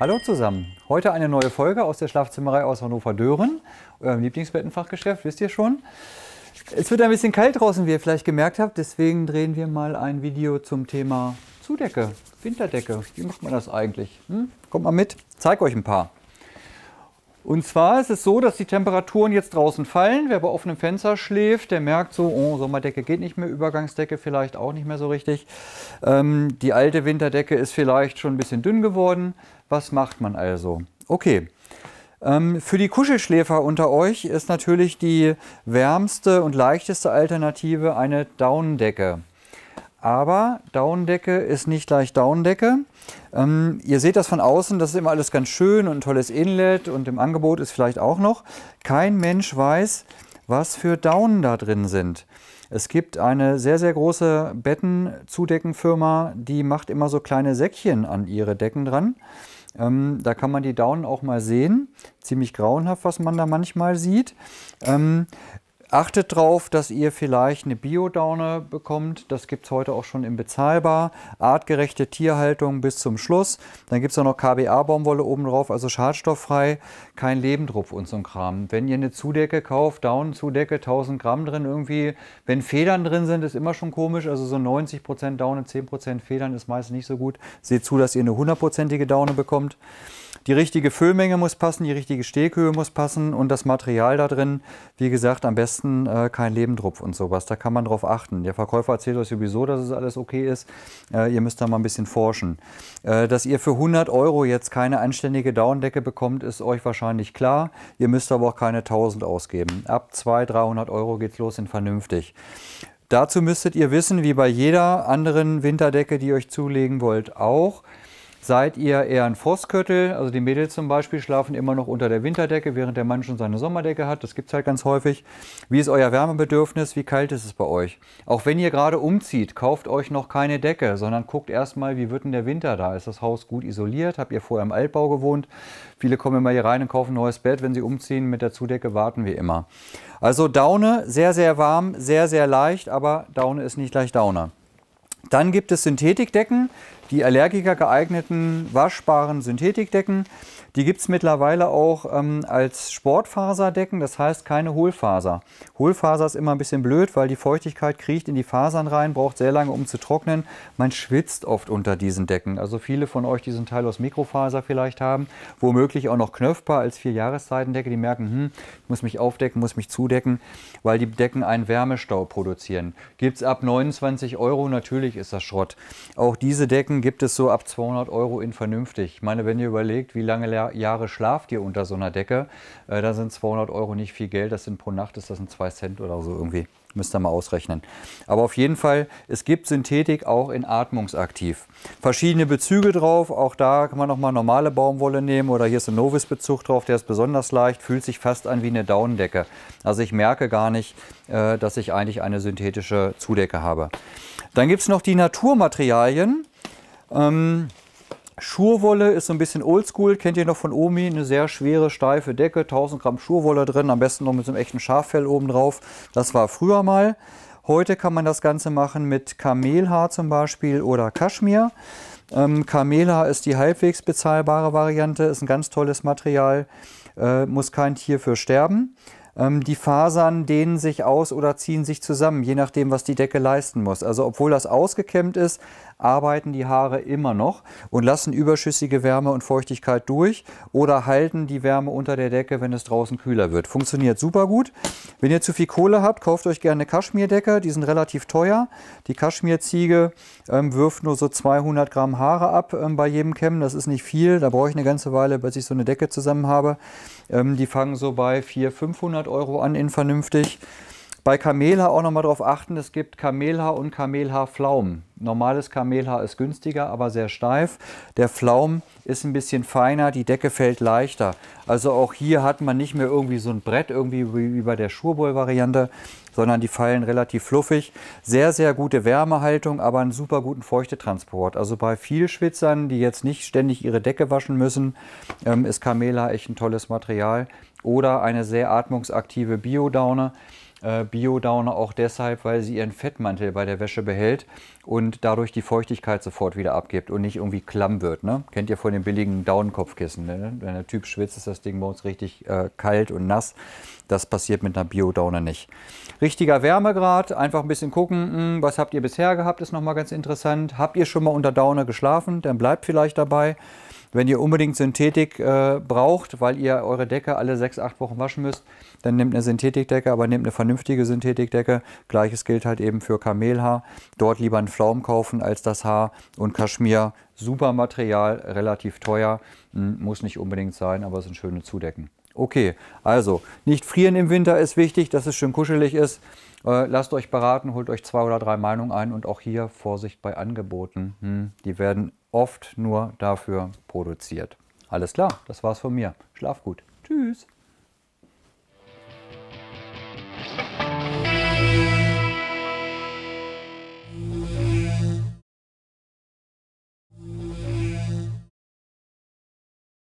Hallo zusammen. Heute eine neue Folge aus der Schlafzimmerei aus Hannover-Dören, eurem Lieblingsbettenfachgeschäft, wisst ihr schon. Es wird ein bisschen kalt draußen, wie ihr vielleicht gemerkt habt, deswegen drehen wir mal ein Video zum Thema Zudecke, Winterdecke. Wie macht man das eigentlich? Hm? Kommt mal mit, zeig euch ein paar. Und zwar ist es so, dass die Temperaturen jetzt draußen fallen. Wer bei offenem Fenster schläft, der merkt so, oh, Sommerdecke geht nicht mehr, Übergangsdecke vielleicht auch nicht mehr so richtig. Ähm, die alte Winterdecke ist vielleicht schon ein bisschen dünn geworden. Was macht man also? Okay. Ähm, für die Kuschelschläfer unter euch ist natürlich die wärmste und leichteste Alternative eine Daunendecke. Aber Daunendecke ist nicht gleich Daunendecke. Ähm, ihr seht das von außen, das ist immer alles ganz schön und ein tolles Inlet und im Angebot ist vielleicht auch noch. Kein Mensch weiß, was für Daunen da drin sind. Es gibt eine sehr, sehr große Bettenzudeckenfirma, die macht immer so kleine Säckchen an ihre Decken dran. Ähm, da kann man die Daunen auch mal sehen. Ziemlich grauenhaft, was man da manchmal sieht. Ähm, Achtet darauf, dass ihr vielleicht eine Bio-Downer bekommt. Das gibt es heute auch schon im Bezahlbar. Artgerechte Tierhaltung bis zum Schluss. Dann gibt es auch noch KBA-Baumwolle oben drauf, also schadstofffrei. Kein Lebendrupf und so ein Kram. Wenn ihr eine Zudecke kauft, Daunenzudecke, 1000 Gramm drin irgendwie. Wenn Federn drin sind, ist immer schon komisch. Also so 90% Prozent Daune, 10% Federn ist meist nicht so gut. Seht zu, dass ihr eine hundertprozentige Daune bekommt. Die richtige Füllmenge muss passen, die richtige Steghöhe muss passen und das Material da drin, wie gesagt, am besten äh, kein Lebendrupf und sowas. Da kann man drauf achten. Der Verkäufer erzählt euch sowieso, dass es alles okay ist. Äh, ihr müsst da mal ein bisschen forschen. Äh, dass ihr für 100 Euro jetzt keine anständige Daunendecke bekommt, ist euch wahrscheinlich klar. Ihr müsst aber auch keine 1000 ausgeben. Ab 200, 300 Euro geht's los in vernünftig. Dazu müsstet ihr wissen, wie bei jeder anderen Winterdecke, die ihr euch zulegen wollt, auch, Seid ihr eher ein Frostköttel? Also die Mädels zum Beispiel schlafen immer noch unter der Winterdecke, während der Mann schon seine Sommerdecke hat. Das gibt es halt ganz häufig. Wie ist euer Wärmebedürfnis? Wie kalt ist es bei euch? Auch wenn ihr gerade umzieht, kauft euch noch keine Decke, sondern guckt erstmal, wie wird denn der Winter da? Ist das Haus gut isoliert? Habt ihr vorher im Altbau gewohnt? Viele kommen immer hier rein und kaufen ein neues Bett. Wenn sie umziehen, mit der Zudecke warten wir immer. Also Daune, sehr, sehr warm, sehr, sehr leicht, aber Daune ist nicht gleich Daune. Dann gibt es Synthetikdecken, die allergiker geeigneten waschbaren Synthetikdecken. Die gibt es mittlerweile auch ähm, als Sportfaserdecken, das heißt keine Hohlfaser. Hohlfaser ist immer ein bisschen blöd, weil die Feuchtigkeit kriecht in die Fasern rein, braucht sehr lange, um zu trocknen. Man schwitzt oft unter diesen Decken. Also viele von euch, die diesen Teil aus Mikrofaser vielleicht haben, womöglich auch noch knöpfbar als Vierjahreszeitendecke, die merken, hm, ich muss mich aufdecken, muss mich zudecken, weil die Decken einen Wärmestau produzieren. Gibt es ab 29 Euro, natürlich ist das Schrott. Auch diese Decken gibt es so ab 200 Euro in vernünftig. Ich meine, wenn ihr überlegt, wie lange lernt Jahre schlaft ihr unter so einer Decke. Äh, da sind 200 Euro nicht viel Geld. Das sind pro Nacht, ist das ein 2 Cent oder so irgendwie. Müsst ihr mal ausrechnen. Aber auf jeden Fall, es gibt Synthetik auch in atmungsaktiv. Verschiedene Bezüge drauf. Auch da kann man nochmal normale Baumwolle nehmen. Oder hier ist ein Novis-Bezug drauf. Der ist besonders leicht. Fühlt sich fast an wie eine Daunendecke. Also ich merke gar nicht, äh, dass ich eigentlich eine synthetische Zudecke habe. Dann gibt es noch die Naturmaterialien. Ähm, Schurwolle ist so ein bisschen oldschool, kennt ihr noch von Omi, eine sehr schwere, steife Decke, 1000 Gramm Schurwolle drin, am besten noch mit so einem echten Schaffell oben drauf. Das war früher mal. Heute kann man das Ganze machen mit Kamelhaar zum Beispiel oder Kaschmir. Ähm, Kamelhaar ist die halbwegs bezahlbare Variante, ist ein ganz tolles Material, äh, muss kein Tier für sterben. Ähm, die Fasern dehnen sich aus oder ziehen sich zusammen, je nachdem, was die Decke leisten muss. Also obwohl das ausgekämmt ist, arbeiten die Haare immer noch und lassen überschüssige Wärme und Feuchtigkeit durch oder halten die Wärme unter der Decke, wenn es draußen kühler wird. Funktioniert super gut. Wenn ihr zu viel Kohle habt, kauft euch gerne eine Kaschmirdecke. Die sind relativ teuer. Die Kaschmirziege ähm, wirft nur so 200 Gramm Haare ab ähm, bei jedem Kämmen. Das ist nicht viel. Da brauche ich eine ganze Weile, bis ich so eine Decke zusammen habe. Ähm, die fangen so bei 400, 500 200 Euro an in vernünftig. Bei Kamelhaar auch nochmal darauf achten, es gibt Kamelhaar und Kamelhaar-Pflaumen. Normales Kamelhaar ist günstiger, aber sehr steif. Der Pflaum ist ein bisschen feiner, die Decke fällt leichter. Also auch hier hat man nicht mehr irgendwie so ein Brett, irgendwie wie bei der Schurbull-Variante, sondern die fallen relativ fluffig. Sehr, sehr gute Wärmehaltung, aber einen super guten Feuchtetransport. Also bei Vielschwitzern, die jetzt nicht ständig ihre Decke waschen müssen, ähm, ist Kamelhaar echt ein tolles Material oder eine sehr atmungsaktive Biodaune. Äh, Biodaune auch deshalb, weil sie ihren Fettmantel bei der Wäsche behält und dadurch die Feuchtigkeit sofort wieder abgibt und nicht irgendwie klamm wird. Ne? Kennt ihr von den billigen Daunenkopfkissen. Ne? Wenn der Typ schwitzt, ist das Ding bei uns richtig äh, kalt und nass. Das passiert mit einer Biodaune nicht. Richtiger Wärmegrad, einfach ein bisschen gucken, hm, was habt ihr bisher gehabt, ist nochmal ganz interessant. Habt ihr schon mal unter Daune geschlafen, dann bleibt vielleicht dabei. Wenn ihr unbedingt Synthetik äh, braucht, weil ihr eure Decke alle sechs, acht Wochen waschen müsst, dann nehmt eine Synthetikdecke, aber nehmt eine vernünftige Synthetikdecke. Gleiches gilt halt eben für Kamelhaar. Dort lieber einen Flaum kaufen als das Haar und Kaschmir. Super Material, relativ teuer, hm, muss nicht unbedingt sein, aber es sind schöne Zudecken. Okay, also nicht frieren im Winter ist wichtig, dass es schön kuschelig ist. Äh, lasst euch beraten, holt euch zwei oder drei Meinungen ein und auch hier Vorsicht bei Angeboten. Hm, die werden oft nur dafür produziert. Alles klar, das war's von mir. Schlaf gut. Tschüss.